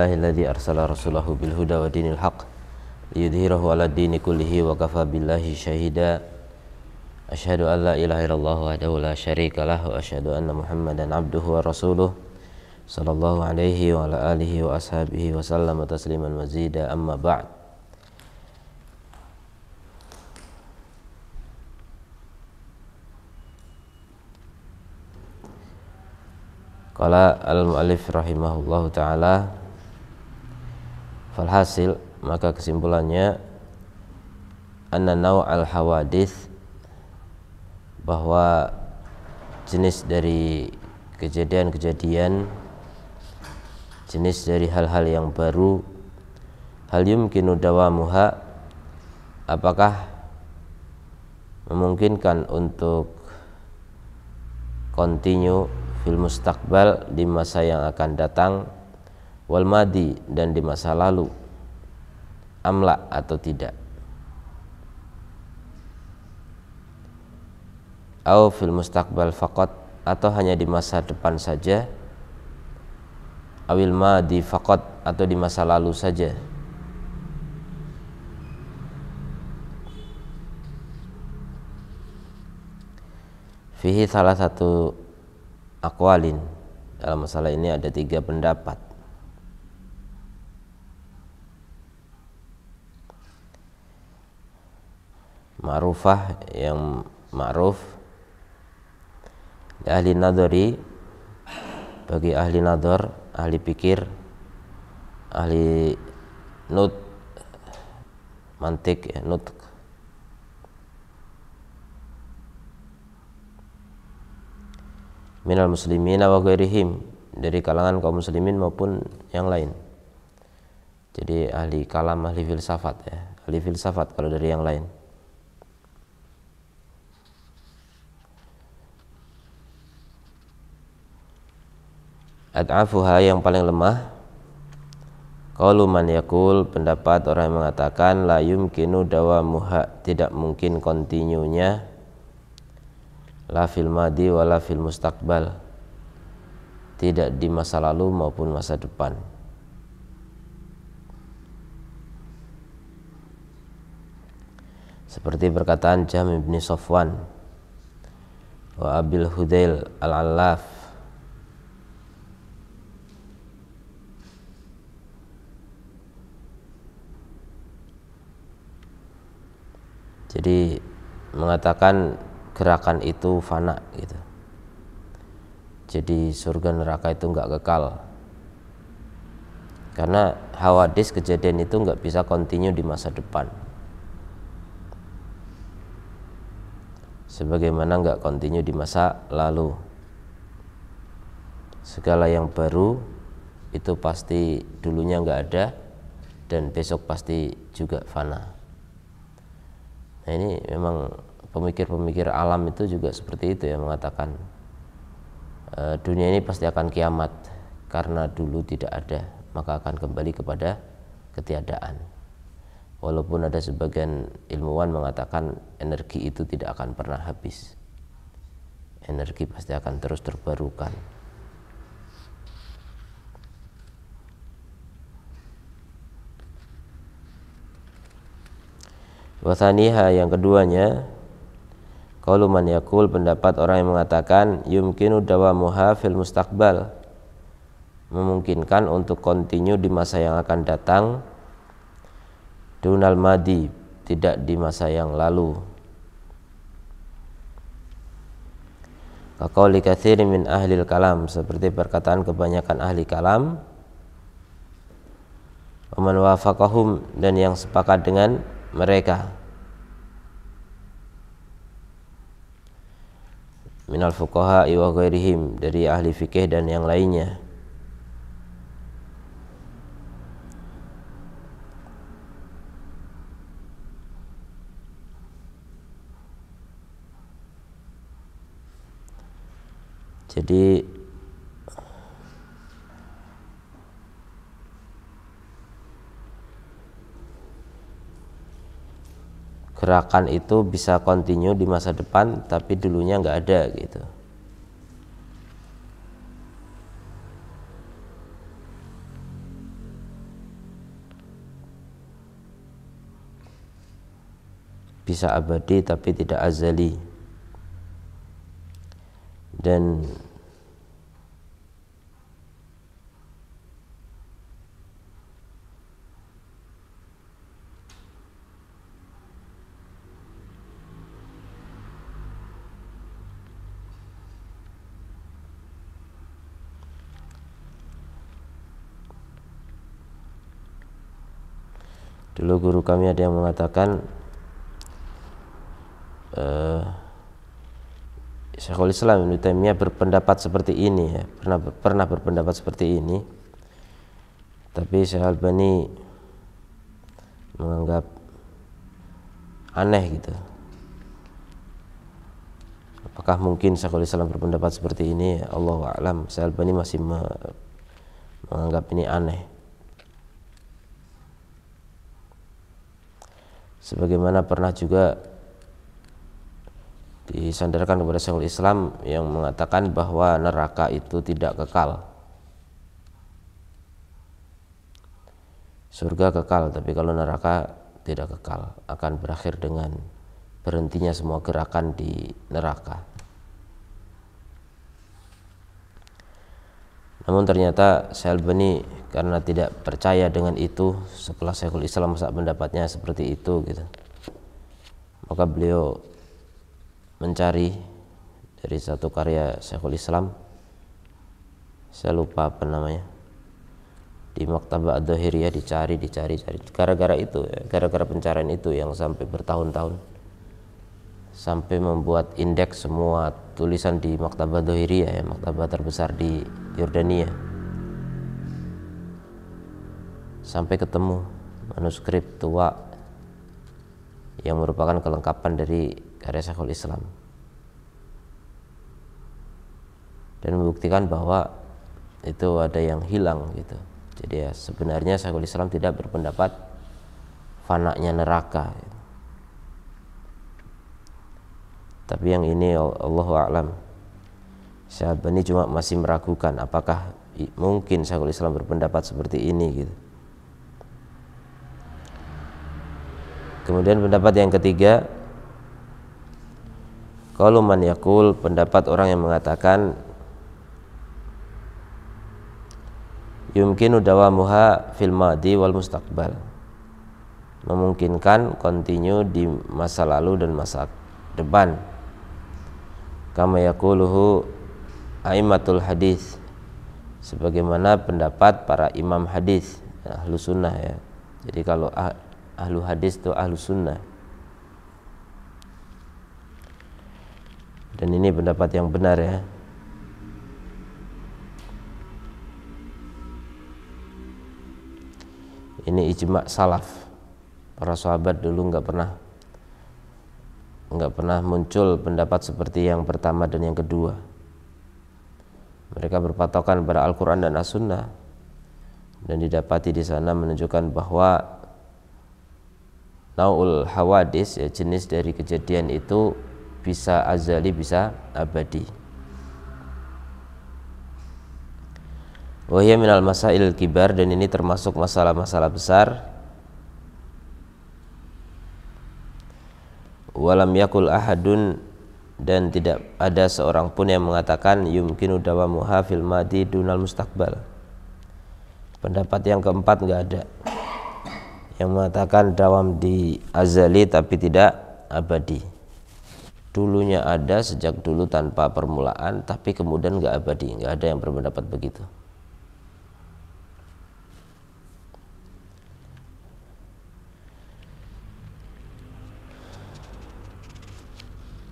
الله الذي أرسل رسوله بالهدى ودين الحق ليظهره على الدين كله وكفى بالله شهيدا أشهد أن لا إله إلا الله وحده لا شريك له وأشهد أن محمدا عبده ورسوله صلى الله عليه وعلى آله وأصحابه وسلم تسليما مزيدا أما بعد قال المؤلف رحمه الله تعالى Falhasil maka kesimpulannya anna naw al hawadith bahwa jenis dari kejadian-kejadian jenis dari hal-hal yang baru hal yumkinu dawamuha apakah memungkinkan untuk continue fil mustaqbal di masa yang akan datang wal madi dan di masa lalu amla atau tidak au fil mustaqbal faqat atau hanya di masa depan saja awil madi faqat atau di masa lalu saja fihi salah satu akwalin dalam masalah ini ada tiga pendapat ma'rufah yang ma'ruf ya, ahli nadori bagi ahli nador ahli pikir ahli nut mantik ya, nut minal muslimin wa ghairihim dari kalangan kaum muslimin maupun yang lain jadi ahli kalam ahli filsafat ya ahli filsafat kalau dari yang lain ad'afuha yang paling lemah Qalu man yakul pendapat orang yang mengatakan la yumkinu dawamuha tidak mungkin kontinunya la fil madi wa la fil mustaqbal tidak di masa lalu maupun masa depan seperti perkataan Jam bin Sofwan wa Abil Hudail al-Allaf Jadi mengatakan gerakan itu fana gitu. Jadi surga neraka itu nggak kekal. Karena hawadis kejadian itu nggak bisa continue di masa depan. Sebagaimana nggak continue di masa lalu. Segala yang baru itu pasti dulunya nggak ada dan besok pasti juga fana. Nah ini memang pemikir-pemikir alam itu juga seperti itu ya mengatakan e, dunia ini pasti akan kiamat karena dulu tidak ada maka akan kembali kepada ketiadaan. Walaupun ada sebagian ilmuwan mengatakan energi itu tidak akan pernah habis. Energi pasti akan terus terbarukan. Wasaniha yang keduanya Kalau man yakul pendapat orang yang mengatakan yumkinu dawamuha fil mustaqbal memungkinkan untuk continue di masa yang akan datang dunal madi tidak di masa yang lalu Kakauli kathiri min ahlil kalam seperti perkataan kebanyakan ahli kalam Waman wafakahum dan yang sepakat dengan mereka minal fuqaha wa ghairihim dari ahli fikih dan yang lainnya jadi gerakan itu bisa continue di masa depan tapi dulunya nggak ada gitu bisa abadi tapi tidak azali dan kami ada yang mengatakan uh, Syekhul Islam Ibn Taimiyah berpendapat seperti ini ya, pernah pernah berpendapat seperti ini. Tapi Syekh Albani menganggap aneh gitu. Apakah mungkin Syekhul Islam berpendapat seperti ini? Allah alam. Syekh Albani masih me menganggap ini aneh. sebagaimana pernah juga disandarkan kepada Syekhul Islam yang mengatakan bahwa neraka itu tidak kekal. Surga kekal, tapi kalau neraka tidak kekal, akan berakhir dengan berhentinya semua gerakan di neraka. Namun ternyata Syekh Albani karena tidak percaya dengan itu setelah Syekhul Islam saat pendapatnya seperti itu gitu maka beliau mencari dari satu karya Syekhul Islam saya lupa apa namanya di Maktabah ad ya dicari dicari cari gara-gara itu ya, gara-gara pencarian itu yang sampai bertahun-tahun sampai membuat indeks semua tulisan di Maktabah ad ya Maktabah terbesar di Yordania sampai ketemu manuskrip tua yang merupakan kelengkapan dari karya Syekhul Islam dan membuktikan bahwa itu ada yang hilang gitu jadi ya sebenarnya Syekhul Islam tidak berpendapat fananya neraka tapi yang ini Allah alam Syahabani cuma masih meragukan apakah mungkin Syekhul Islam berpendapat seperti ini gitu Kemudian pendapat yang ketiga kalau man pendapat orang yang mengatakan yumkinu dawamuha fil madi wal mustaqbal memungkinkan continue di masa lalu dan masa depan kama yakuluhu aimatul hadis sebagaimana pendapat para imam hadis ahlu sunnah ya jadi kalau ah- ahlu hadis atau ahlu sunnah dan ini pendapat yang benar ya ini ijma salaf para sahabat dulu nggak pernah nggak pernah muncul pendapat seperti yang pertama dan yang kedua mereka berpatokan pada Al-Quran dan As-Sunnah dan didapati di sana menunjukkan bahwa Nau'ul hawadis ya, jenis dari kejadian itu bisa azali bisa abadi wahya minal masail kibar dan ini termasuk masalah-masalah besar walam yakul ahadun dan tidak ada seorang pun yang mengatakan yumkinu dawamuha fil madi dunal mustaqbal pendapat yang keempat nggak ada yang mengatakan dawam di azali tapi tidak abadi dulunya ada sejak dulu tanpa permulaan tapi kemudian nggak abadi nggak ada yang berpendapat begitu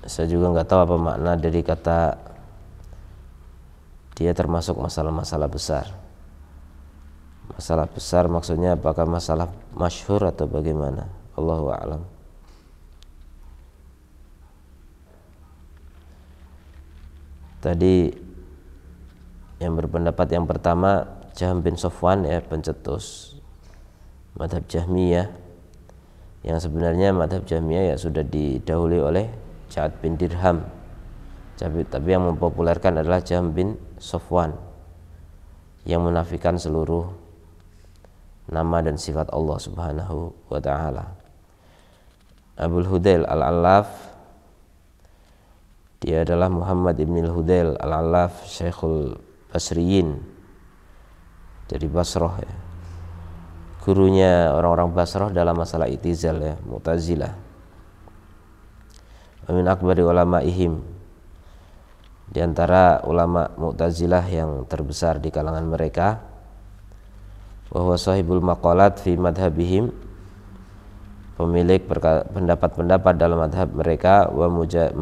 saya juga nggak tahu apa makna dari kata dia termasuk masalah-masalah besar masalah besar maksudnya apakah masalah masyhur atau bagaimana Allahu a'lam tadi yang berpendapat yang pertama Jahm bin Sofwan ya pencetus madhab Jahmiyah yang sebenarnya madhab Jahmiyah ya sudah didahului oleh Ja'ad bin Dirham tapi, tapi yang mempopulerkan adalah Jahm bin Sofwan yang menafikan seluruh nama dan sifat Allah Subhanahu wa taala. Abul Hudail Al-Allaf dia adalah Muhammad ibn Hudel hudail Al-Allaf Syekhul Basriyin dari Basrah ya. Gurunya orang-orang Basrah dalam masalah itizal ya, Mu'tazilah. Amin akbari ulama ihim di antara ulama Mu'tazilah yang terbesar di kalangan mereka bahwa sahibul maqalat fi madhabihim pemilik pendapat-pendapat dalam madhab mereka wa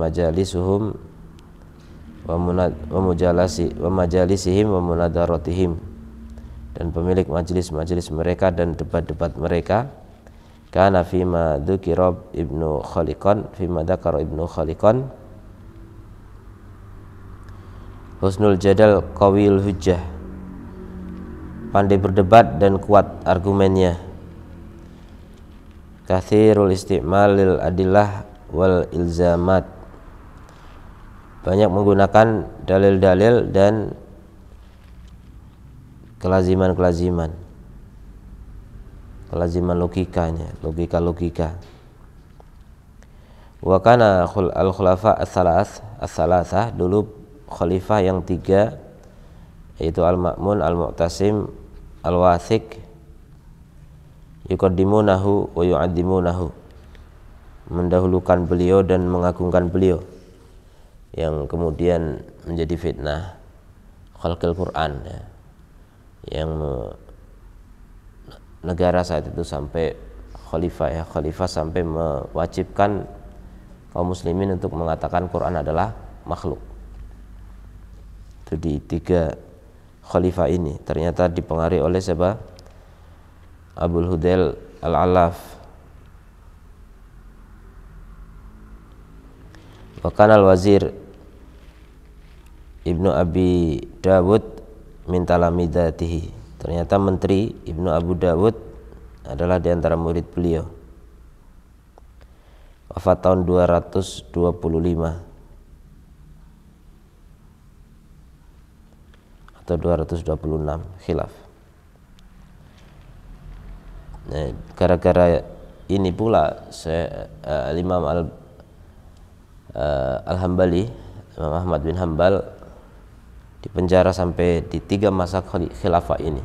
majalisuhum wa, wa, mujalasi, wa majalisihim wa munadaratihim dan pemilik majelis-majelis mereka dan debat-debat mereka karena ma dzukira ibnu fi ma dzakara ibnu khaliqan husnul jadal qawil hujjah pandai berdebat dan kuat argumennya. Kathirul istimalil adillah wal ilzamat. Banyak menggunakan dalil-dalil dan kelaziman-kelaziman. Kelaziman logikanya, logika-logika. Wa kana al-khulafa as-salasah dulu khalifah yang tiga yaitu Al-Ma'mun, Al-Mu'tasim, al-wathiq yuqaddimunahu wa yu'addimunahu mendahulukan beliau dan mengagungkan beliau yang kemudian menjadi fitnah khalqil Quran ya. yang negara saat itu sampai khalifah ya khalifah sampai mewajibkan kaum muslimin untuk mengatakan Quran adalah makhluk itu di tiga khalifah ini ternyata dipengaruhi oleh siapa Abul Hudel Al-Alaf Bahkan Al-Wazir Ibnu Abi Dawud min talamidatihi ternyata menteri Ibnu Abu Dawud adalah di antara murid beliau wafat tahun 225 atau 226 khilaf gara gara nah, ini pula saya uh, Imam Al uh, eh, Al Hambali Imam Ahmad bin Hambal dipenjara sampai di tiga masa khilafah ini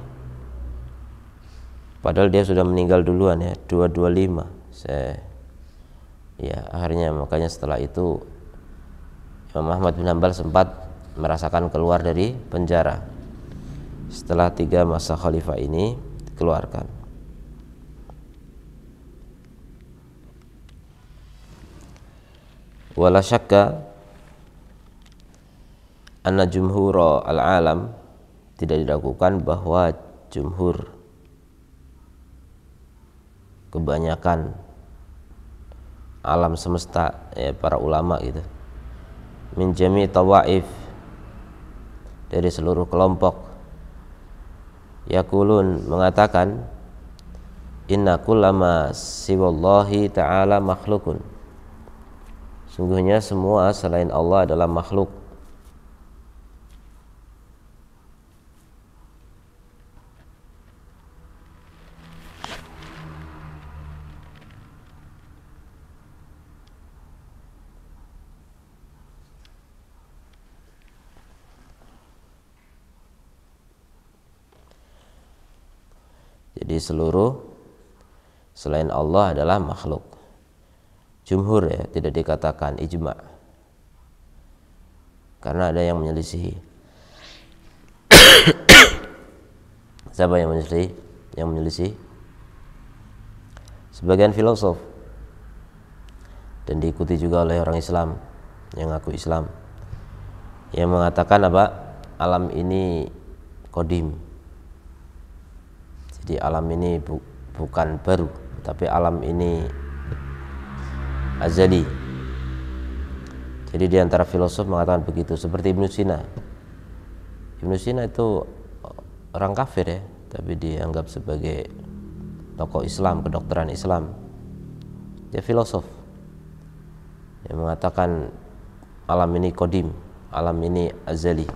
padahal dia sudah meninggal duluan ya 225 saya ya akhirnya makanya setelah itu Imam Ahmad bin Hambal sempat merasakan keluar dari penjara setelah tiga masa khalifah ini keluarkan wala syakka anna jumhur al-alam tidak diragukan bahwa jumhur kebanyakan alam semesta ya para ulama gitu min jami tawaif dari seluruh kelompok yakulun mengatakan inna kullama siwallahi ta'ala makhlukun sungguhnya semua selain Allah adalah makhluk Jadi seluruh selain Allah adalah makhluk. Jumhur ya, tidak dikatakan ijma. Karena ada yang menyelisihi. Siapa yang menyelisihi? Yang menyelisihi? Sebagian filosof dan diikuti juga oleh orang Islam yang ngaku Islam yang mengatakan apa alam ini kodim di alam ini bu, bukan baru tapi alam ini azali jadi di antara filosof mengatakan begitu seperti Ibnu Sina Ibnu Sina itu orang kafir ya tapi dianggap sebagai tokoh Islam kedokteran Islam dia filosof yang mengatakan alam ini kodim alam ini azali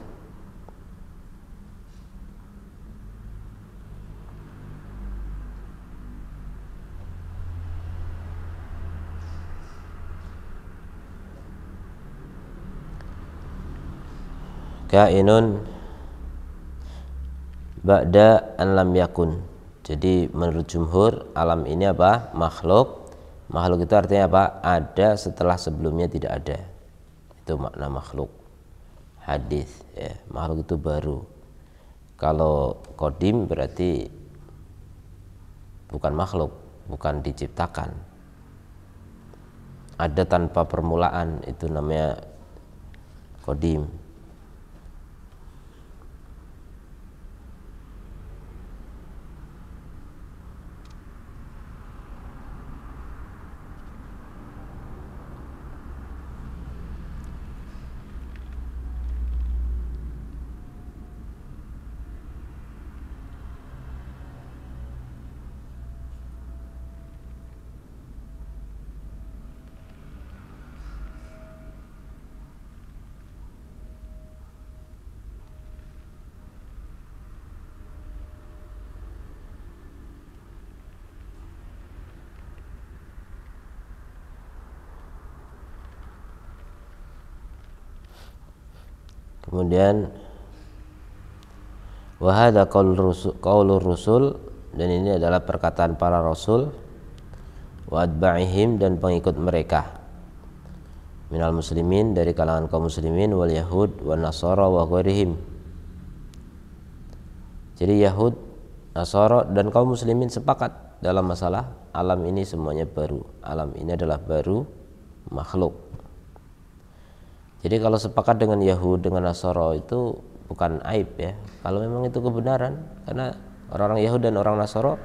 kainun ba'da an lam yakun. Jadi menurut jumhur alam ini apa? makhluk. Makhluk itu artinya apa? Ada setelah sebelumnya tidak ada. Itu makna makhluk. Hadis ya, makhluk itu baru. Kalau kodim berarti bukan makhluk, bukan diciptakan. Ada tanpa permulaan itu namanya kodim. kemudian wahada qaulur rusul dan ini adalah perkataan para rasul wadba'ihim dan pengikut mereka minal muslimin dari kalangan kaum muslimin wal yahud wal nasara wa ghairihim jadi yahud nasara dan kaum muslimin sepakat dalam masalah alam ini semuanya baru alam ini adalah baru makhluk jadi kalau sepakat dengan Yahud dengan Nasoro itu bukan aib ya. Kalau memang itu kebenaran karena orang-orang Yahud dan orang Nasoro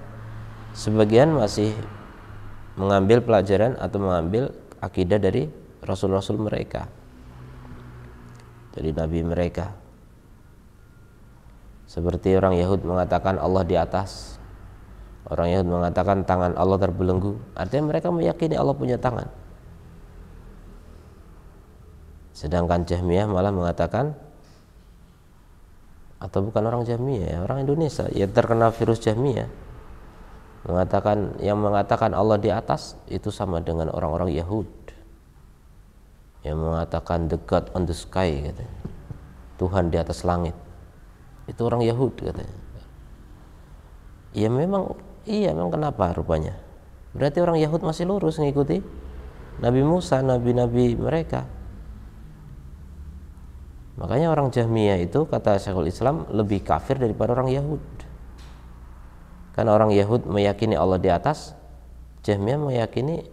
sebagian masih mengambil pelajaran atau mengambil akidah dari rasul-rasul mereka. Dari nabi mereka. Seperti orang Yahud mengatakan Allah di atas. Orang Yahud mengatakan tangan Allah terbelenggu. Artinya mereka meyakini Allah punya tangan Sedangkan Jahmiyah malah mengatakan atau bukan orang Jahmiyah, orang Indonesia yang terkena virus Jahmiyah mengatakan yang mengatakan Allah di atas itu sama dengan orang-orang Yahud yang mengatakan the God on the sky katanya. Tuhan di atas langit itu orang Yahud katanya ya memang iya memang kenapa rupanya berarti orang Yahud masih lurus mengikuti Nabi Musa nabi-nabi mereka Makanya orang Jahmiyah itu kata Syekhul Islam lebih kafir daripada orang Yahud. Karena orang Yahud meyakini Allah di atas, Jahmiyah meyakini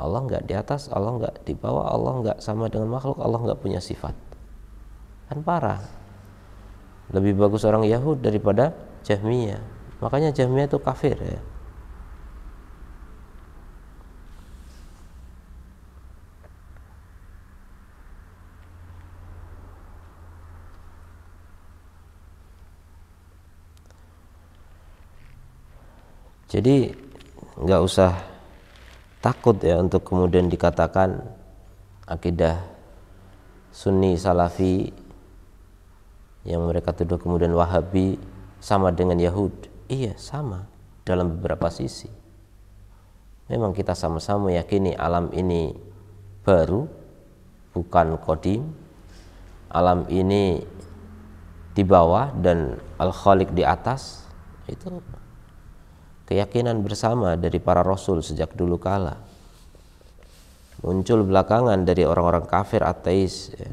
Allah nggak di atas, Allah nggak di bawah, Allah nggak sama dengan makhluk, Allah nggak punya sifat. Kan parah. Lebih bagus orang Yahud daripada Jahmiyah. Makanya Jahmiyah itu kafir ya. Jadi nggak usah takut ya untuk kemudian dikatakan akidah Sunni Salafi yang mereka tuduh kemudian Wahabi sama dengan Yahud. Iya, sama dalam beberapa sisi. Memang kita sama-sama yakini alam ini baru, bukan kodim. Alam ini di bawah dan al-khaliq di atas. Itu keyakinan bersama dari para rasul sejak dulu kala muncul belakangan dari orang-orang kafir ateis ya.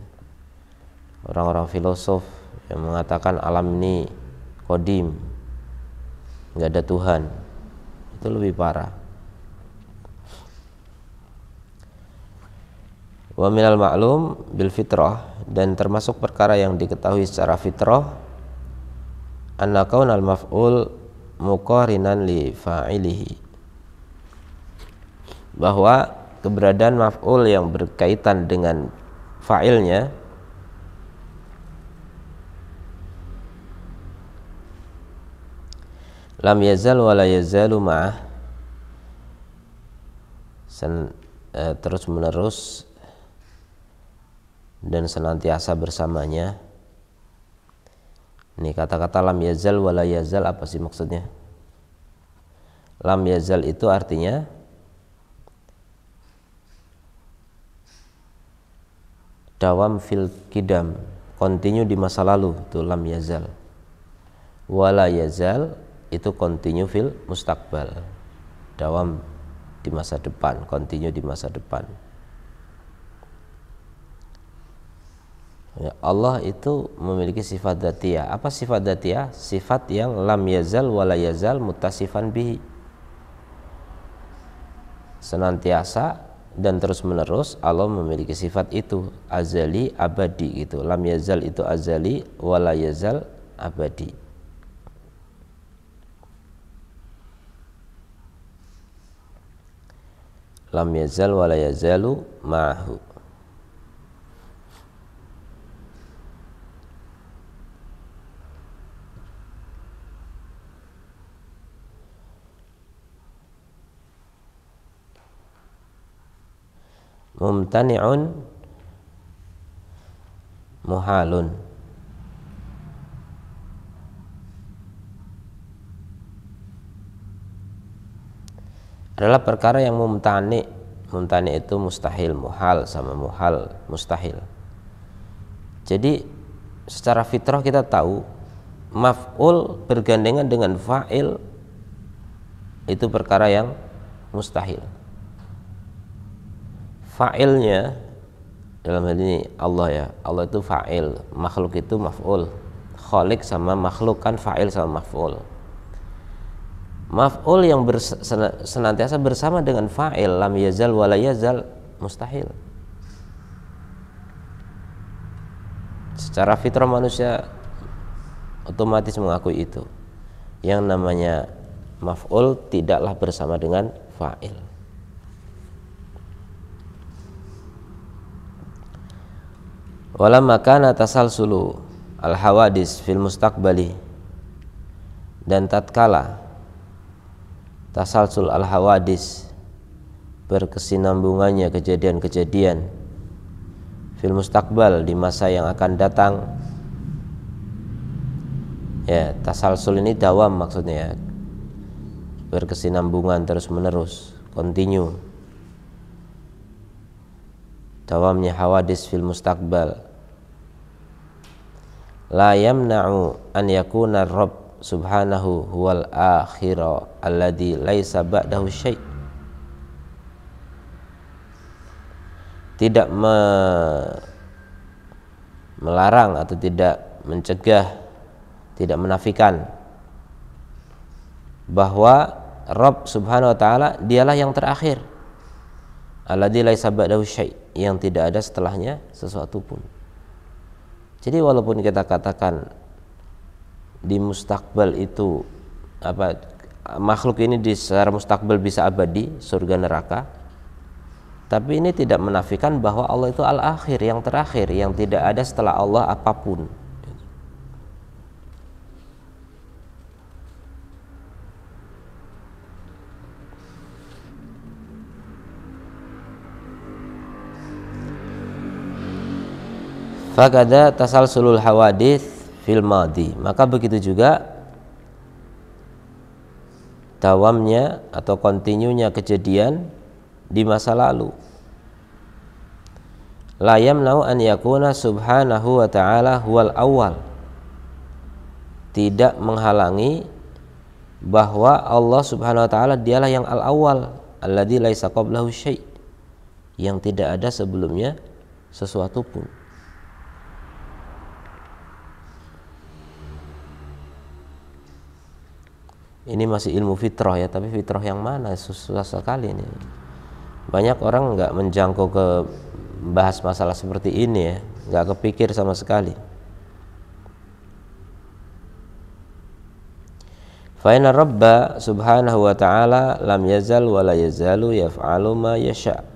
orang-orang filosof yang mengatakan alam ini kodim nggak ada Tuhan itu lebih parah wa minal ma'lum bil fitrah dan termasuk perkara yang diketahui secara fitrah anna kaunal maf'ul muqarinan li fa'ilihi bahwa keberadaan maf'ul yang berkaitan dengan fa'ilnya lam yazal wa la yazalu ma'ah Sen, eh, terus menerus dan senantiasa bersamanya ini kata-kata lam yazal wala yazal apa sih maksudnya? Lam yazal itu artinya dawam fil kidam, continue di masa lalu itu lam yazal. Wala yazal itu continue fil mustakbal. Dawam di masa depan, continue di masa depan. Ya, Allah itu memiliki sifat datia. Apa sifat datia? Sifat yang lam yazal wala yazal mutasifan bihi. Senantiasa dan terus menerus Allah memiliki sifat itu azali abadi gitu. Lam yazal itu azali wala yazal abadi. Lam yazal wala yazalu ma'hu. mumtani'un muhalun adalah perkara yang mumtani mumtani itu mustahil muhal sama muhal mustahil jadi secara fitrah kita tahu maf'ul bergandengan dengan fa'il itu perkara yang mustahil fa'ilnya dalam hal ini Allah ya Allah itu fa'il makhluk itu maf'ul kholik sama makhluk kan fa'il sama maf'ul maf'ul yang senantiasa bersama dengan fa'il lam yazal wala yazal mustahil secara fitrah manusia otomatis mengakui itu yang namanya maf'ul tidaklah bersama dengan fa'il walamma kana tasalsulu al hawadis fil mustaqbali dan tatkala tasal tasalsul al hawadis berkesinambungannya kejadian-kejadian fil mustaqbal di masa yang akan datang ya tasal tasalsul ini dawam maksudnya ya berkesinambungan terus menerus continue dawamnya hawadis fil mustaqbal la yamna'u an yakuna rabb subhanahu huwal akhira alladhi laisa ba'dahu syai tidak me melarang atau tidak mencegah tidak menafikan bahwa Rabb subhanahu wa ta'ala dialah yang terakhir alladhi laisa ba'dahu syai yang tidak ada setelahnya sesuatu pun jadi walaupun kita katakan di mustakbal itu apa makhluk ini di secara mustakbal bisa abadi surga neraka tapi ini tidak menafikan bahwa Allah itu al-akhir yang terakhir yang tidak ada setelah Allah apapun Fakada sulul hawadith fil madi. Maka begitu juga tawamnya atau kontinunya kejadian di masa lalu. Layam nau an yakuna subhanahu wa ta'ala huwal awal. Tidak menghalangi bahwa Allah subhanahu wa ta'ala dialah yang al awal, Alladhi laisa qablahu syai' yang tidak ada sebelumnya sesuatu pun. ini masih ilmu fitrah ya tapi fitrah yang mana susah sekali ini banyak orang nggak menjangkau ke bahas masalah seperti ini ya nggak kepikir sama sekali Fa'ina Rabba subhanahu wa ta'ala lam yazal wa la yazalu yaf'alu ma yasha'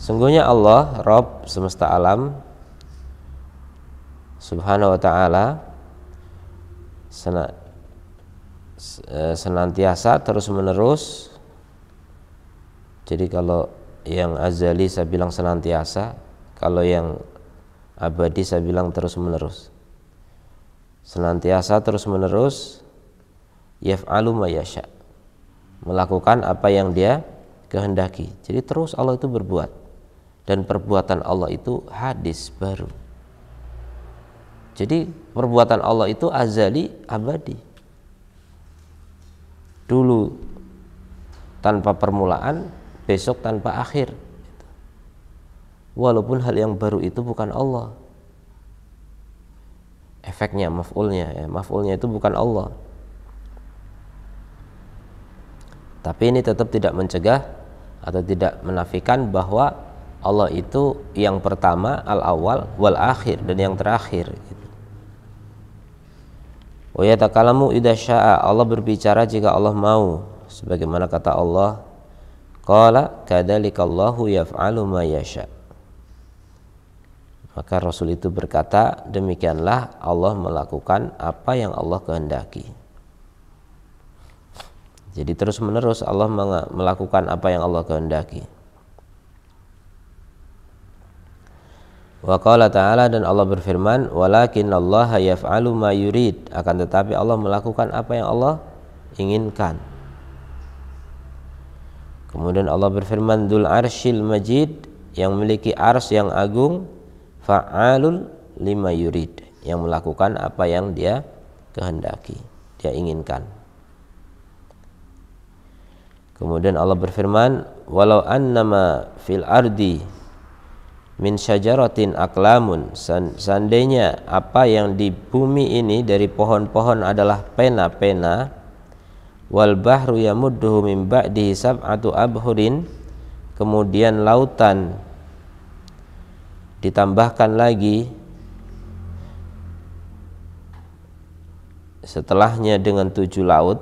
Sungguhnya Allah, Rob semesta alam Subhanahu wa ta'ala Eh, senantiasa terus menerus jadi kalau yang azali saya bilang senantiasa kalau yang abadi saya bilang terus menerus senantiasa terus menerus yaf'alu mayasha melakukan apa yang dia kehendaki jadi terus Allah itu berbuat dan perbuatan Allah itu hadis baru jadi perbuatan Allah itu azali abadi dulu tanpa permulaan, besok tanpa akhir. Walaupun hal yang baru itu bukan Allah. Efeknya, maf'ulnya, ya. maf'ulnya itu bukan Allah. Tapi ini tetap tidak mencegah atau tidak menafikan bahwa Allah itu yang pertama, al awal wal-akhir, dan yang terakhir. Gitu. Wa idha syaa. Allah berbicara jika Allah mau. Sebagaimana kata Allah, qala kadalikallahu yaf'alu ma yasha. Maka Rasul itu berkata, demikianlah Allah melakukan apa yang Allah kehendaki. Jadi terus-menerus Allah melakukan apa yang Allah kehendaki. Wa qala ta'ala dan Allah berfirman, "Walakin Allah yaf'alu ma yurid." Akan tetapi Allah melakukan apa yang Allah inginkan. Kemudian Allah berfirman, dul arshil majid" yang memiliki ars yang agung, fa'alul lima yurid, yang melakukan apa yang dia kehendaki, dia inginkan. Kemudian Allah berfirman, "Walau annama fil ardi" min syajaratin aklamun seandainya apa yang di bumi ini dari pohon-pohon adalah pena-pena wal bahru yamudduhu min ba'di sab'atu abhurin kemudian lautan ditambahkan lagi setelahnya dengan tujuh laut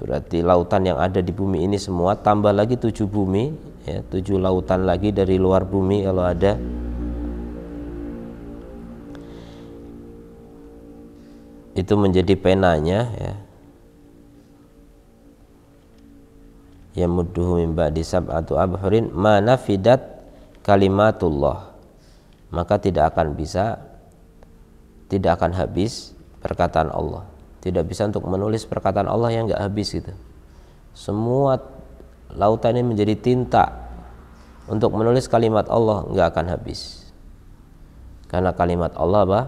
berarti lautan yang ada di bumi ini semua tambah lagi tujuh bumi ya, tujuh lautan lagi dari luar bumi kalau ada itu menjadi penanya ya ya mudduhu min ba'di sab'atu abhurin mana fidat kalimatullah maka tidak akan bisa tidak akan habis perkataan Allah tidak bisa untuk menulis perkataan Allah yang nggak habis gitu semua lautan ini menjadi tinta untuk menulis kalimat Allah nggak akan habis karena kalimat Allah apa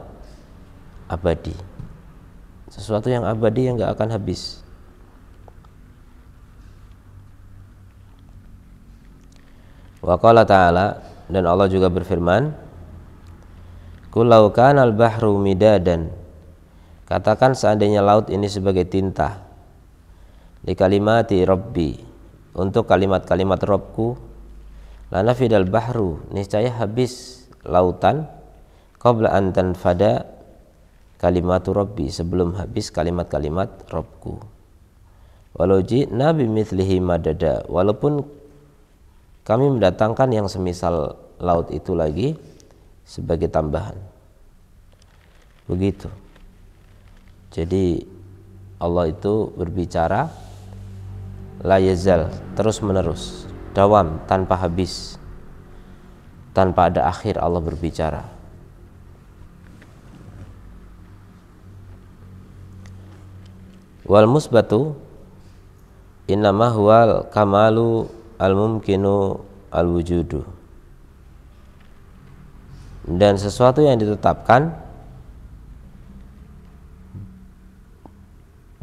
abadi sesuatu yang abadi yang nggak akan habis Waqala ta'ala dan Allah juga berfirman Kulau al bahru midadan Katakan seandainya laut ini sebagai tinta di kalimati rabbi untuk kalimat-kalimat Robku lana fidal bahru niscaya habis lautan qabla antan fada kalimatu Robbi sebelum habis kalimat-kalimat Robku walau nabi mithlihi madada walaupun kami mendatangkan yang semisal laut itu lagi sebagai tambahan begitu jadi Allah itu berbicara la terus menerus dawam tanpa habis tanpa ada akhir Allah berbicara wal musbatu innama huwal kamalu al mumkinu al wujudu dan sesuatu yang ditetapkan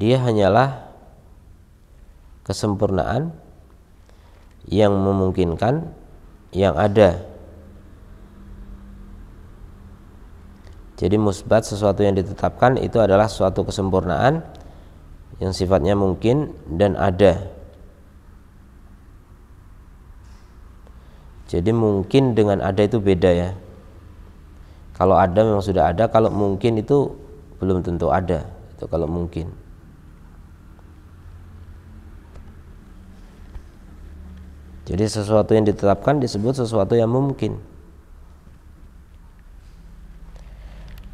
dia hanyalah kesempurnaan yang memungkinkan yang ada jadi musbat sesuatu yang ditetapkan itu adalah suatu kesempurnaan yang sifatnya mungkin dan ada jadi mungkin dengan ada itu beda ya kalau ada memang sudah ada kalau mungkin itu belum tentu ada itu kalau mungkin Jadi sesuatu yang ditetapkan disebut sesuatu yang mungkin.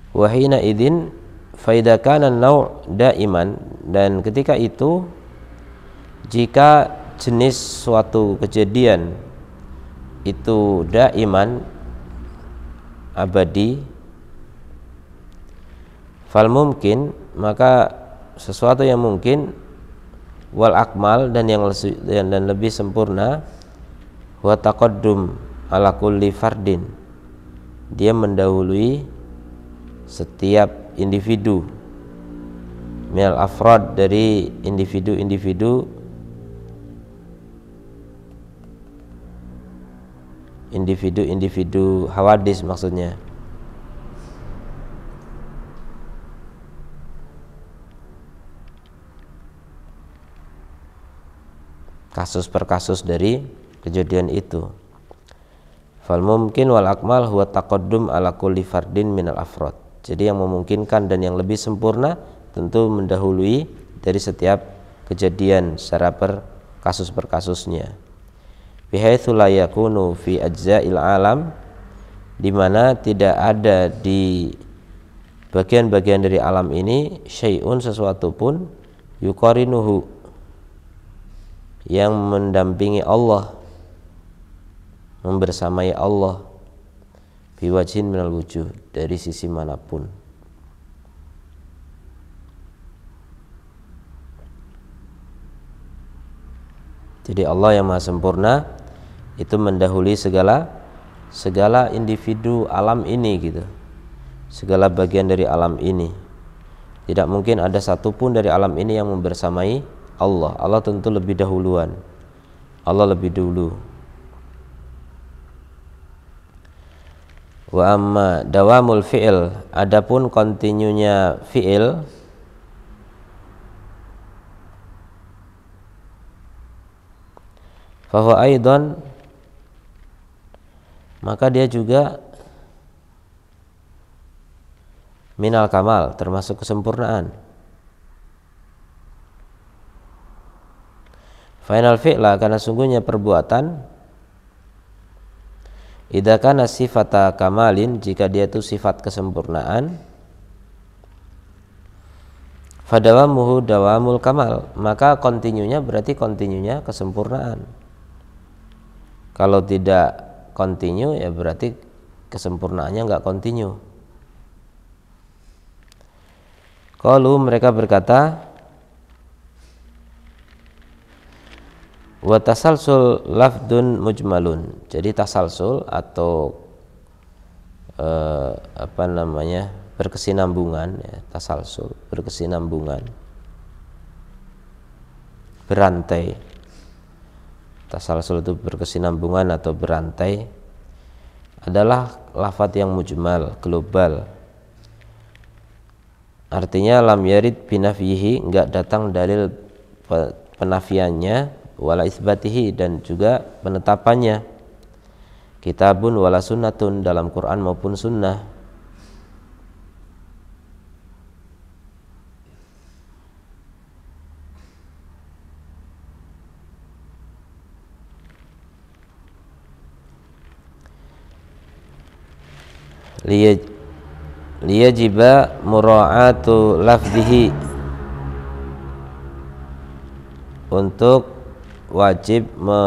Wahina idin faidakanan nau daiman dan ketika itu jika jenis suatu kejadian itu daiman abadi fal mungkin maka sesuatu yang mungkin wal akmal dan yang dan lebih sempurna wa taqaddum ala kulli fardin dia mendahului setiap individu minal afrod dari individu-individu individu-individu hawadis maksudnya kasus per kasus dari kejadian itu fal mumkin wal akmal huwa taqaddum ala kulli fardin minal afrod jadi yang memungkinkan dan yang lebih sempurna tentu mendahului dari setiap kejadian secara per kasus per kasusnya bihaitsu la yakunu fi ajza'il alam di mana tidak ada di bagian-bagian dari alam ini syai'un sesuatu pun yukarinuhu yang mendampingi Allah membersamai Allah biwajin minal wujuh dari sisi manapun jadi Allah yang maha sempurna itu mendahului segala segala individu alam ini gitu segala bagian dari alam ini tidak mungkin ada satupun dari alam ini yang membersamai Allah Allah tentu lebih dahuluan Allah lebih dulu Wa amma dawamul fi'il adapun kontinunya fi'il Fahu aidan maka dia juga minal kamal termasuk kesempurnaan final fi'la karena sungguhnya perbuatan Idza kana sifata kamalin jika dia itu sifat kesempurnaan fadawamuhu dawamul kamal maka kontinunya berarti kontinunya kesempurnaan kalau tidak kontinu ya berarti kesempurnaannya nggak kontinu kalau mereka berkata wa tasalsul lafdun mujmalun jadi tasalsul atau eh, apa namanya berkesinambungan ya, tasalsul berkesinambungan berantai tasalsul itu berkesinambungan atau berantai adalah lafat yang mujmal global artinya lam yarid binafihi enggak datang dalil penafiannya wala isbatihi dan juga penetapannya kitabun wala sunnatun dalam Quran maupun sunnah liyajiba mura'atu lafzihi untuk wajib me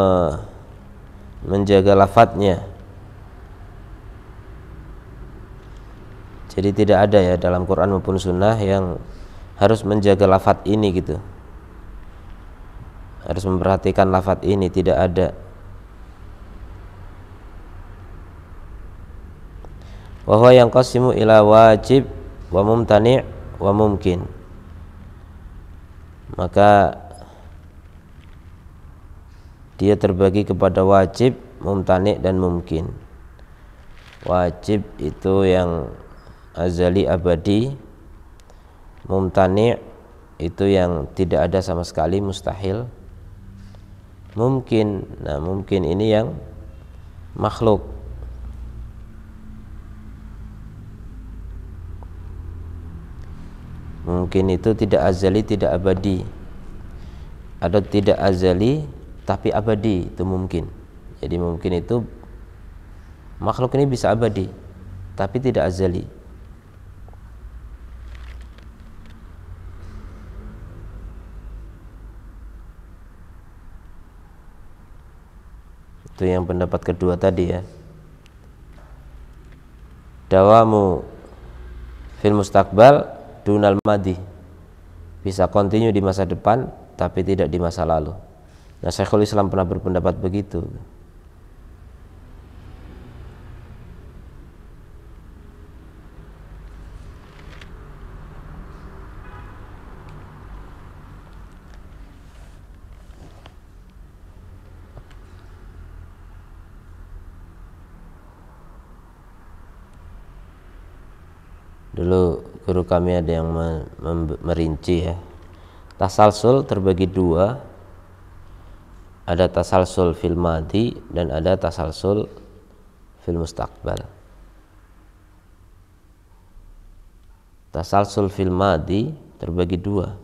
menjaga lafadznya jadi tidak ada ya dalam Quran maupun sunnah yang harus menjaga lafat ini gitu harus memperhatikan lafat ini tidak ada bahwa yang kosimu ila wajib wa mumtani' wa mungkin maka dia terbagi kepada wajib, mumtani dan mungkin. Wajib itu yang azali abadi, mumtani itu yang tidak ada sama sekali mustahil. Mungkin, nah mungkin ini yang makhluk. Mungkin itu tidak azali, tidak abadi. Ada tidak azali, tapi abadi itu mungkin jadi mungkin itu makhluk ini bisa abadi tapi tidak azali itu yang pendapat kedua tadi ya dawamu fil mustaqbal dunal madi bisa continue di masa depan tapi tidak di masa lalu Nah, Syekhul Islam pernah berpendapat begitu. Dulu guru kami ada yang merinci ya. Tasalsul terbagi dua, ada tasalsul fil madi dan ada tasalsul fil mustaqbal tasalsul fil madi terbagi dua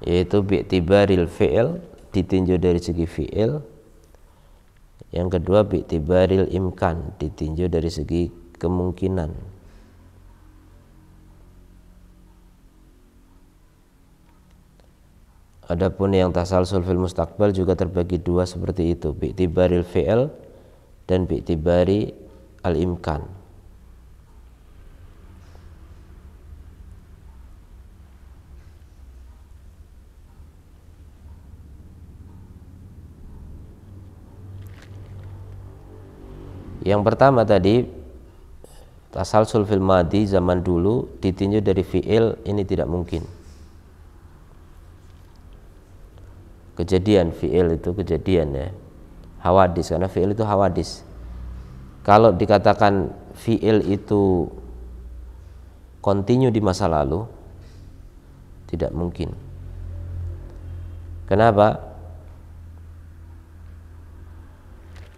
yaitu bi'tibaril fi'il ditinjau dari segi fi'il yang kedua bi'tibaril imkan ditinjau dari segi kemungkinan Adapun yang tasal sulfil mustaqbal juga terbagi dua seperti itu, bi'tibaril fi'l dan bi'tibari al-imkan. Yang pertama tadi tasalsul fil madi zaman dulu ditinjau dari fiil ini tidak mungkin kejadian fiil itu kejadian ya hawadis karena fiil itu hawadis kalau dikatakan fiil itu kontinu di masa lalu tidak mungkin kenapa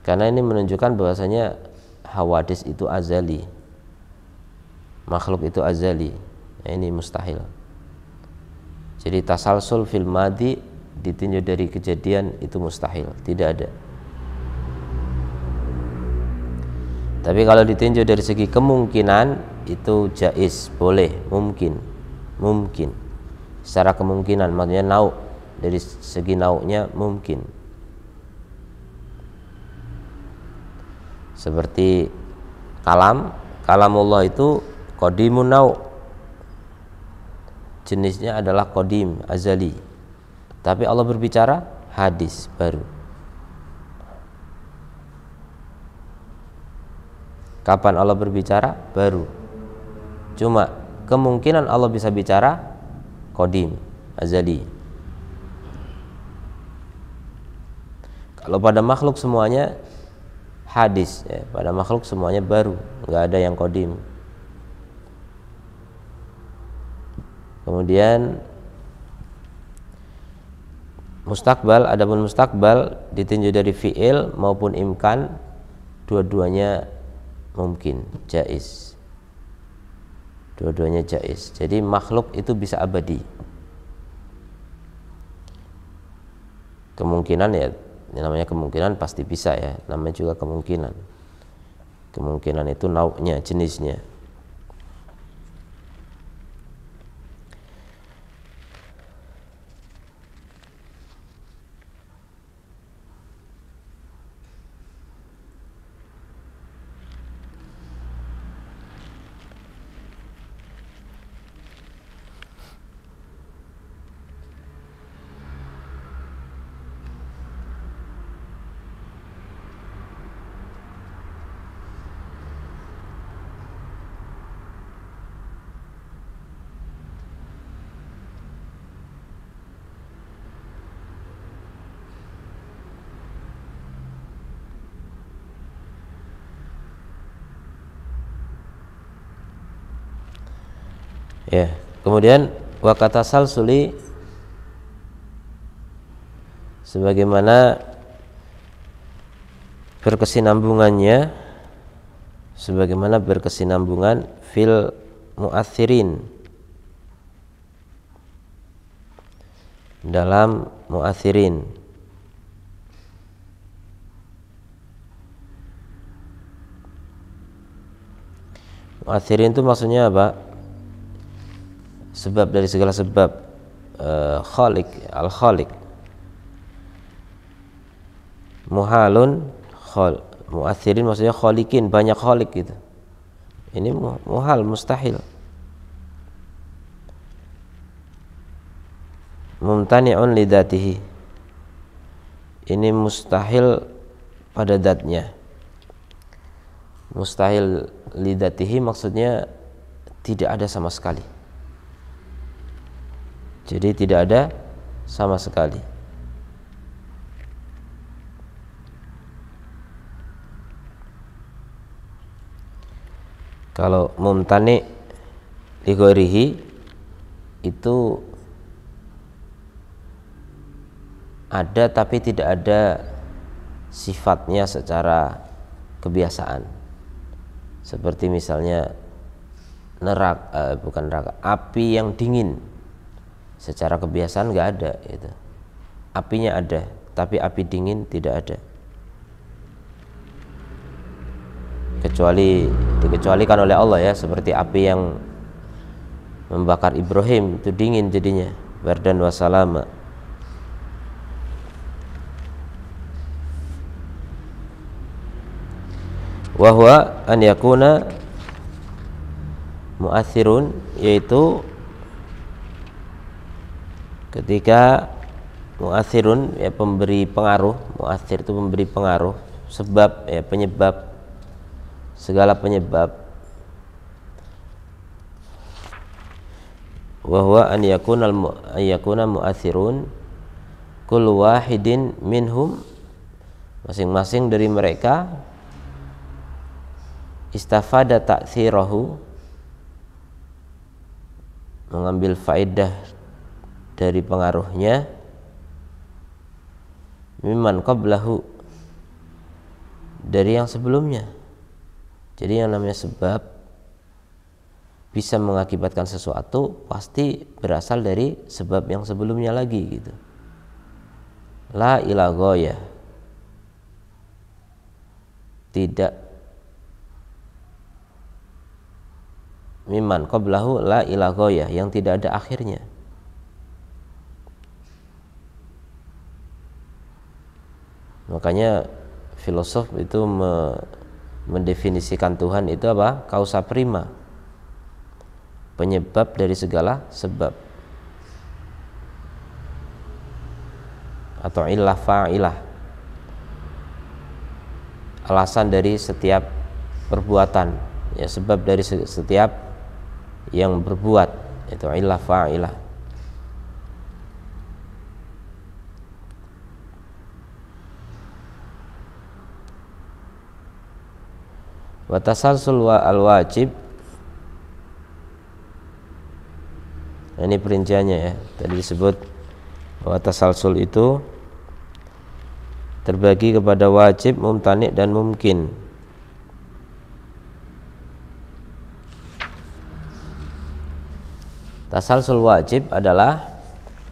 karena ini menunjukkan bahwasanya hawadis itu azali makhluk itu azali nah, ini mustahil jadi tasalsul fil madi ditinjau dari kejadian itu mustahil tidak ada tapi kalau ditinjau dari segi kemungkinan itu jais boleh mungkin mungkin secara kemungkinan maksudnya nau dari segi nauknya mungkin seperti kalam kalam allah itu Qadimun nau jenisnya adalah qadim azali. Tapi Allah berbicara hadis baru. Kapan Allah berbicara? Baru. Cuma kemungkinan Allah bisa bicara qadim azali. Kalau pada makhluk semuanya hadis ya, pada makhluk semuanya baru, nggak ada yang kodim. kemudian mustakbal adapun mustakbal ditinjau dari fiil maupun imkan dua-duanya mungkin jais dua-duanya jais jadi makhluk itu bisa abadi kemungkinan ya namanya kemungkinan pasti bisa ya namanya juga kemungkinan kemungkinan itu nauknya jenisnya kemudian wakata suli sebagaimana berkesinambungannya sebagaimana berkesinambungan fil muathirin dalam muathirin muathirin itu maksudnya apa sebab dari segala sebab uh, eh, khalik al khalik muhalun khal muathirin maksudnya khalikin banyak khalik gitu ini muhal mustahil mumtani'un lidatihi ini mustahil pada datnya mustahil lidatihi maksudnya tidak ada sama sekali jadi tidak ada sama sekali. Kalau mumtani ligorihi itu ada tapi tidak ada sifatnya secara kebiasaan. Seperti misalnya nerak eh, bukan neraka, api yang dingin secara kebiasaan nggak ada itu apinya ada tapi api dingin tidak ada kecuali dikecualikan oleh Allah ya seperti api yang membakar Ibrahim itu dingin jadinya berdan wasalama wahwa an yakuna muathirun yaitu ketika muasirun ya pemberi pengaruh muasir itu pemberi pengaruh sebab ya penyebab segala penyebab bahwa an yakuna al yakuna muasirun kul wahidin minhum masing-masing dari mereka istafada ta'thirahu mengambil faedah dari pengaruhnya miman qablahu dari yang sebelumnya jadi yang namanya sebab bisa mengakibatkan sesuatu pasti berasal dari sebab yang sebelumnya lagi gitu la ilagoya tidak miman qablahu la ilagoya yang tidak ada akhirnya makanya filosof itu me mendefinisikan Tuhan itu apa kausa prima penyebab dari segala sebab atau ilah fa'ilah alasan dari setiap perbuatan ya sebab dari setiap yang berbuat itu ilah fa'ilah wa tasalsul wa al wajib ini perinciannya ya tadi disebut bahwa tasalsul itu terbagi kepada wajib, mumtanik dan mungkin. tasalsul wajib adalah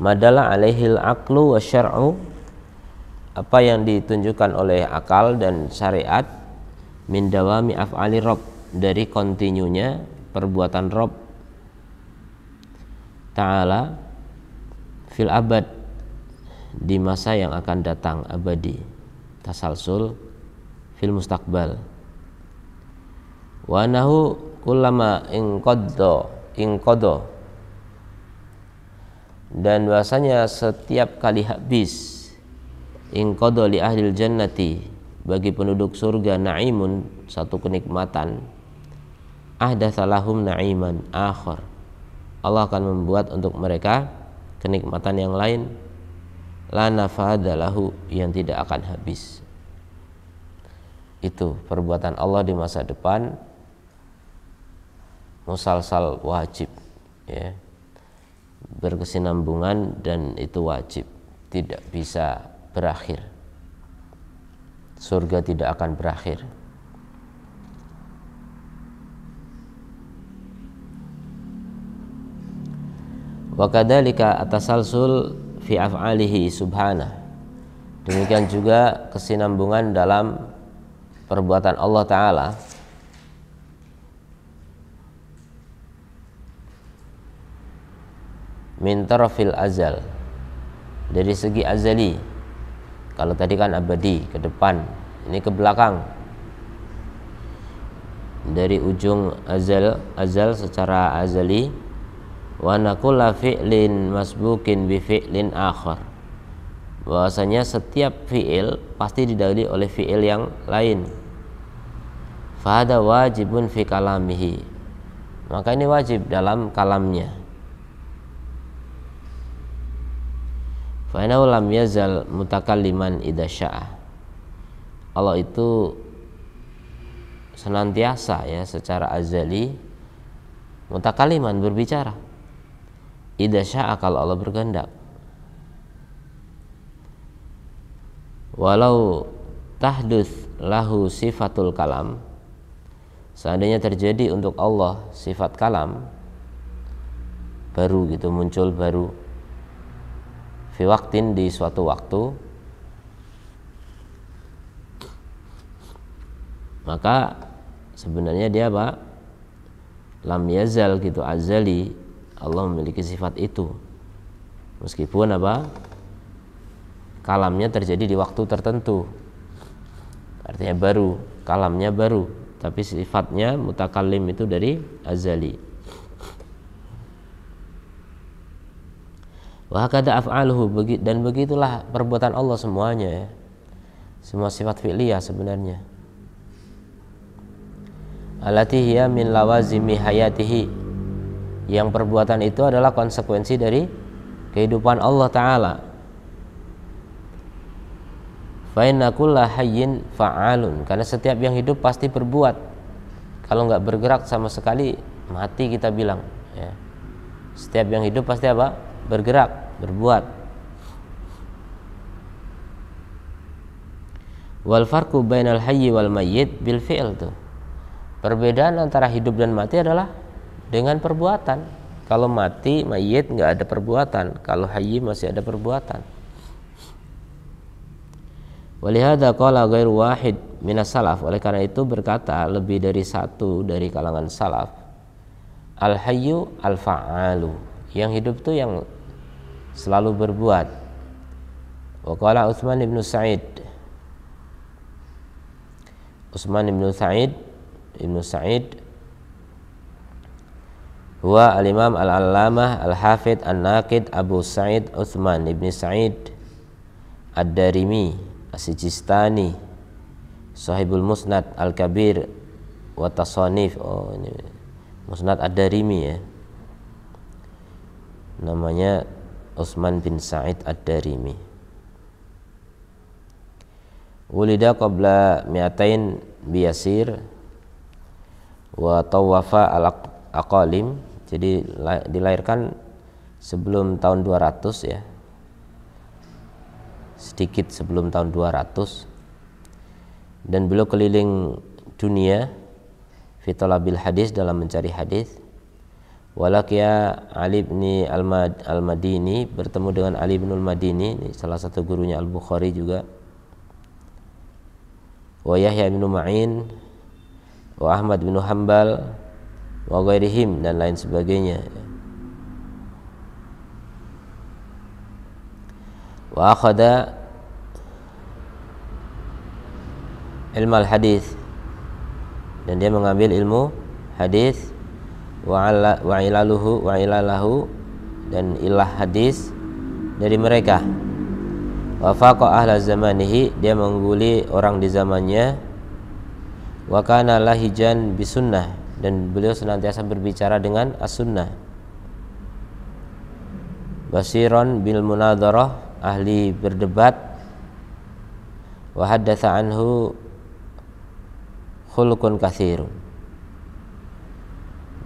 madalah alaihil aklu wa syar'u apa yang ditunjukkan oleh akal dan syariat min dawami af'ali rob dari kontinunya perbuatan rob ta'ala fil abad di masa yang akan datang abadi tasalsul fil mustaqbal wa nahu kullama ingkodo ingkodo dan bahasanya setiap kali habis ingkodo li ahlil jannati bagi penduduk surga naimun satu kenikmatan ahda salahum naiman akhir Allah akan membuat untuk mereka kenikmatan yang lain la nafadalahu yang tidak akan habis itu perbuatan Allah di masa depan musalsal wajib ya berkesinambungan dan itu wajib tidak bisa berakhir surga tidak akan berakhir. Wa kadzalika atasalsul fi af'alihi subhana. Demikian juga kesinambungan dalam perbuatan Allah taala. Min tarafil azal. Dari segi azali, kalau tadi kan abadi ke depan, ini ke belakang. Dari ujung azal azal secara azali wa nakula fi'lin masbukin bi fi'lin akhar. Bahwasanya setiap fi'il pasti didahului oleh fi'il yang lain. Fahada wajibun fi kalamihi. Maka ini wajib dalam kalamnya Fa'inahu lam yazal mutakalliman idha sya'ah Allah itu senantiasa ya secara azali mutakaliman berbicara idha sya'ah kalau Allah bergendak walau tahdus lahu sifatul kalam seandainya terjadi untuk Allah sifat kalam baru gitu muncul baru fi waktin di suatu waktu maka sebenarnya dia apa lam yazal gitu azali Allah memiliki sifat itu meskipun apa kalamnya terjadi di waktu tertentu artinya baru kalamnya baru tapi sifatnya mutakalim itu dari azali Wahakada af'aluhu dan begitulah perbuatan Allah semuanya ya. Semua sifat fi'liyah sebenarnya. Alatihya min lawazimi hayatihi. Yang perbuatan itu adalah konsekuensi dari kehidupan Allah taala. Fa inna hayyin fa'alun. Karena setiap yang hidup pasti berbuat. Kalau nggak bergerak sama sekali mati kita bilang ya. Setiap yang hidup pasti apa? bergerak, berbuat. Wal farku bainal hayyi wal mayyit bil fi'l tuh. Perbedaan antara hidup dan mati adalah dengan perbuatan. Kalau mati mayit nggak ada perbuatan, kalau hayy masih ada perbuatan. Walihada qala ghairu wahid minas salaf oleh karena itu berkata lebih dari satu dari kalangan salaf al hayyu al fa'alu yang hidup tuh yang selalu berbuat. Waqala Utsman bin Sa'id Utsman bin Sa'id bin Sa'id huwa al-Imam al-Allamah al-Hafidh an-Naqid Abu Sa'id Utsman bin Sa'id Ad-Darimi As-Sijistani Sahibul Musnad Al-Kabir wa Tasanif oh ini Musnad Ad-Darimi ya namanya Utsman bin Sa'id Ad-Darimi Wulida qabla mi'atain biyasir wa tawafa al aqalim jadi dilahirkan sebelum tahun 200 ya sedikit sebelum tahun 200 dan beliau keliling dunia fitolabil hadis dalam mencari hadis Walakia Ali bin Al-Madini bertemu dengan Ali bin Al-Madini, salah satu gurunya Al-Bukhari juga. Wa Yahya bin Ma'in, wa Ahmad bin Hambal, wa ghairihim dan lain sebagainya. Wa akhada ilmu al-hadis dan dia mengambil ilmu hadis wa, ala, wa ilaluhu wa ilalahu dan ilah hadis dari mereka wafaqa ahla zamanihi dia mengguli orang di zamannya wa kana lahijan bisunnah dan beliau senantiasa berbicara dengan as-sunnah basiron bil munadarah ahli berdebat wa haddatsa anhu khulqun katsirun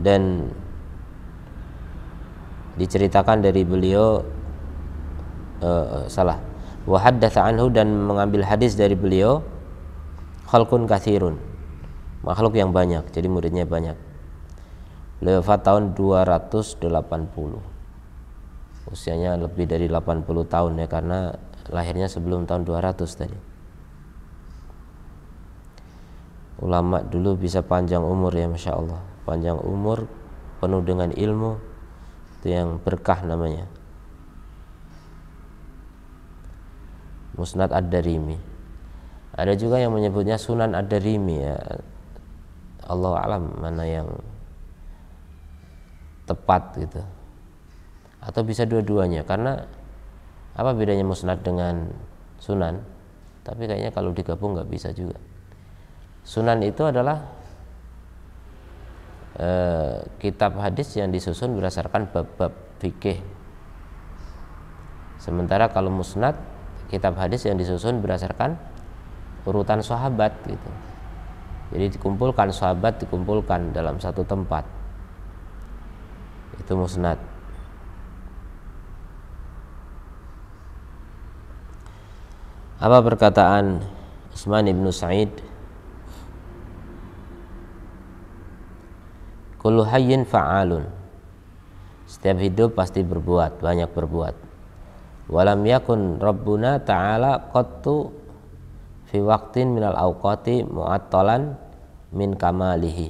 dan diceritakan dari beliau uh, salah wa haddatsa anhu dan mengambil hadis dari beliau khalkun kathirun makhluk yang banyak jadi muridnya banyak lewat tahun 280 usianya lebih dari 80 tahun ya karena lahirnya sebelum tahun 200 tadi ulama dulu bisa panjang umur ya Masya Allah panjang umur, penuh dengan ilmu, itu yang berkah namanya. Musnad Ad-Darimi. Ada juga yang menyebutnya Sunan Ad-Darimi ya. Allah alam mana yang tepat gitu. Atau bisa dua-duanya karena apa bedanya musnad dengan sunan? Tapi kayaknya kalau digabung nggak bisa juga. Sunan itu adalah eh, kitab hadis yang disusun berdasarkan bab-bab fikih. Sementara kalau musnad kitab hadis yang disusun berdasarkan urutan sahabat gitu. Jadi dikumpulkan sahabat dikumpulkan dalam satu tempat. Itu musnad. Apa perkataan Utsman ibnu Sa'id Kullu hayyin fa'alun. Setiap hidup pasti berbuat, banyak berbuat. Walam yakun rabbuna ta'ala qattu fi waqtin minal awqati mu'attalan min kamalihi.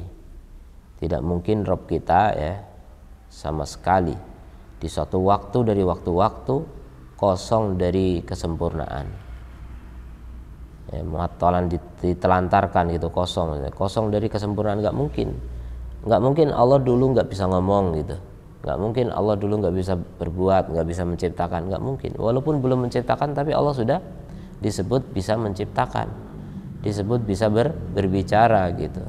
Tidak mungkin Rob kita ya sama sekali di suatu waktu dari waktu-waktu kosong dari kesempurnaan. Ya, tolan ditelantarkan gitu kosong, kosong dari kesempurnaan nggak mungkin nggak mungkin Allah dulu nggak bisa ngomong gitu nggak mungkin Allah dulu nggak bisa berbuat nggak bisa menciptakan nggak mungkin walaupun belum menciptakan tapi Allah sudah disebut bisa menciptakan disebut bisa ber, berbicara gitu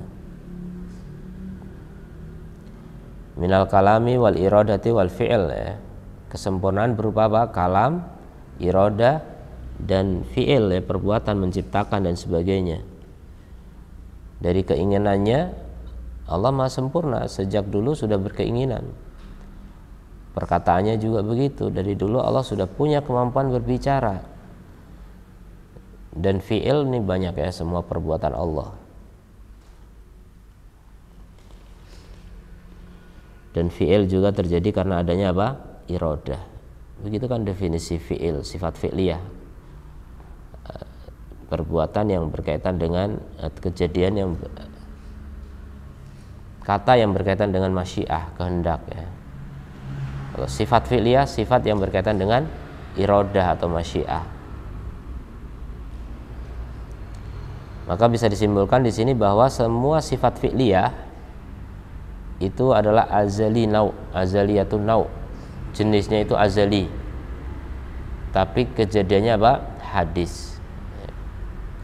minal kalami wal irodati wal fi'il ya kesempurnaan berupa apa kalam iroda dan fi'il ya perbuatan menciptakan dan sebagainya dari keinginannya Allah Maha sempurna sejak dulu sudah berkeinginan. Perkataannya juga begitu, dari dulu Allah sudah punya kemampuan berbicara. Dan fi'il ini banyak ya semua perbuatan Allah. Dan fi'il juga terjadi karena adanya apa? Irodah. Begitu kan definisi fi'il, sifat fi'liyah. Eh, perbuatan yang berkaitan dengan eh, kejadian yang kata yang berkaitan dengan masyiah kehendak ya sifat filia sifat yang berkaitan dengan iroda atau masyiah maka bisa disimpulkan di sini bahwa semua sifat filia itu adalah azali nau azali atau nau jenisnya itu azali tapi kejadiannya apa hadis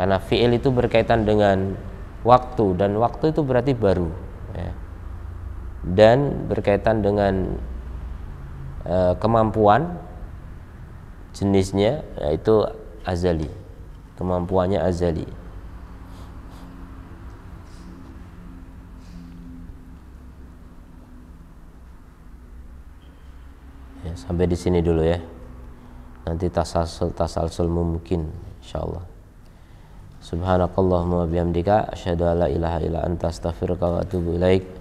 karena fi'il itu berkaitan dengan waktu dan waktu itu berarti baru dan berkaitan dengan e, kemampuan jenisnya yaitu azali kemampuannya azali ya, sampai di sini dulu ya nanti tasalsul tasalsul mungkin insyaallah subhanakallahumma wa bihamdika asyhadu an la ilaha illa anta astaghfiruka wa atubu ilaika